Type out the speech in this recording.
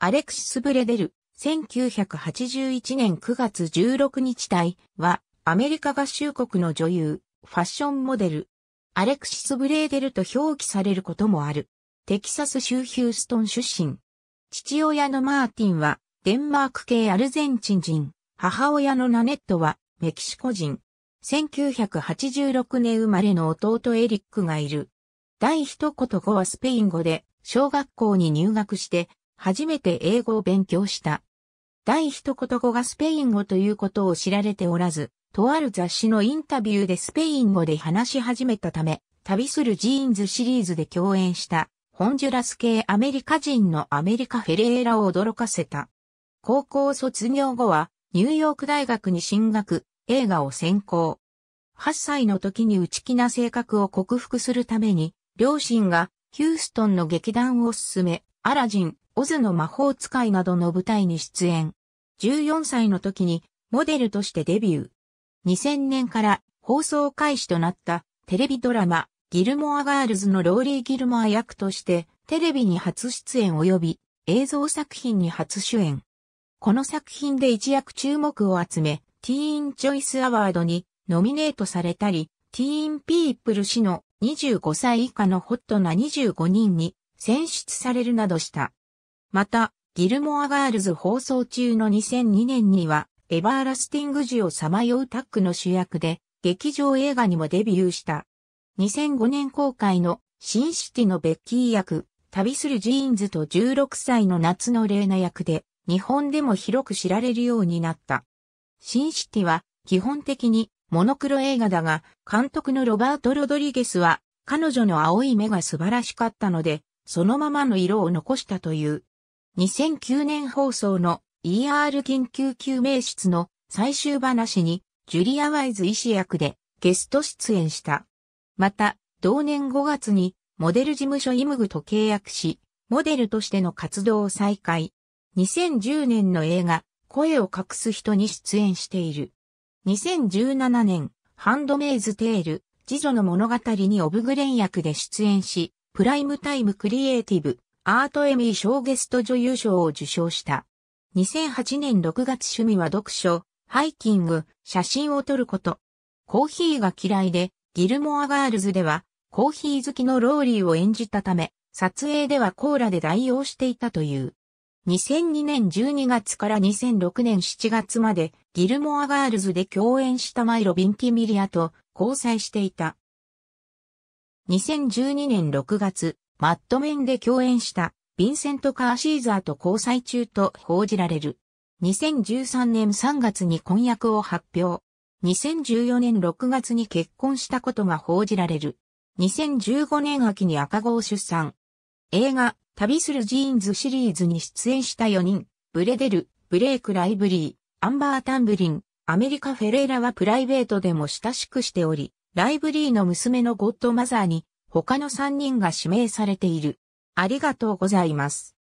アレクシス・ブレデル、1981年9月16日対は、アメリカ合衆国の女優、ファッションモデル。アレクシス・ブレーデルと表記されることもある。テキサス州ヒューストン出身。父親のマーティンは、デンマーク系アルゼンチン人。母親のナネットは、メキシコ人。1986年生まれの弟エリックがいる。第一言語はスペイン語で、小学校に入学して、初めて英語を勉強した。第一言語がスペイン語ということを知られておらず、とある雑誌のインタビューでスペイン語で話し始めたため、旅するジーンズシリーズで共演した、ホンジュラス系アメリカ人のアメリカフェレーラを驚かせた。高校卒業後は、ニューヨーク大学に進学、映画を専攻。8歳の時に内気な性格を克服するために、両親がヒューストンの劇団を進め、アラジン、オズの魔法使いなどの舞台に出演。14歳の時にモデルとしてデビュー。2000年から放送開始となったテレビドラマギルモアガールズのローリー・ギルモア役としてテレビに初出演及び映像作品に初主演。この作品で一躍注目を集め、ティーン・チョイス・アワードにノミネートされたり、ティーン・ピープル氏の25歳以下のホットな25人に選出されるなどした。また、ギルモアガールズ放送中の2002年には、エバーラスティング時をさまようタックの主役で、劇場映画にもデビューした。2005年公開のシンシティのベッキー役、旅するジーンズと16歳の夏のレーナ役で、日本でも広く知られるようになった。シンシティは基本的にモノクロ映画だが、監督のロバート・ロドリゲスは、彼女の青い目が素晴らしかったので、そのままの色を残したという。2009年放送の ER 緊急救命室の最終話にジュリア・ワイズ医師役でゲスト出演した。また、同年5月にモデル事務所イムグと契約し、モデルとしての活動を再開。2010年の映画、声を隠す人に出演している。2017年、ハンドメイズ・テール、次女の物語にオブグレン役で出演し、プライムタイムクリエイティブ、アートエミー賞ゲスト女優賞を受賞した。2008年6月趣味は読書、ハイキング、写真を撮ること。コーヒーが嫌いで、ギルモアガールズでは、コーヒー好きのローリーを演じたため、撮影ではコーラで代用していたという。2002年12月から2006年7月まで、ギルモアガールズで共演したマイロ・ビンティミリアと交際していた。2012年6月、マットメンで共演したヴィンセント・カーシーザーと交際中と報じられる。2013年3月に婚約を発表。2014年6月に結婚したことが報じられる。2015年秋に赤子を出産。映画、旅するジーンズシリーズに出演した4人、ブレデル、ブレイク・ライブリー、アンバー・タンブリン、アメリカ・フェレーラはプライベートでも親しくしており、ライブリーの娘のゴッドマザーに他の3人が指名されている。ありがとうございます。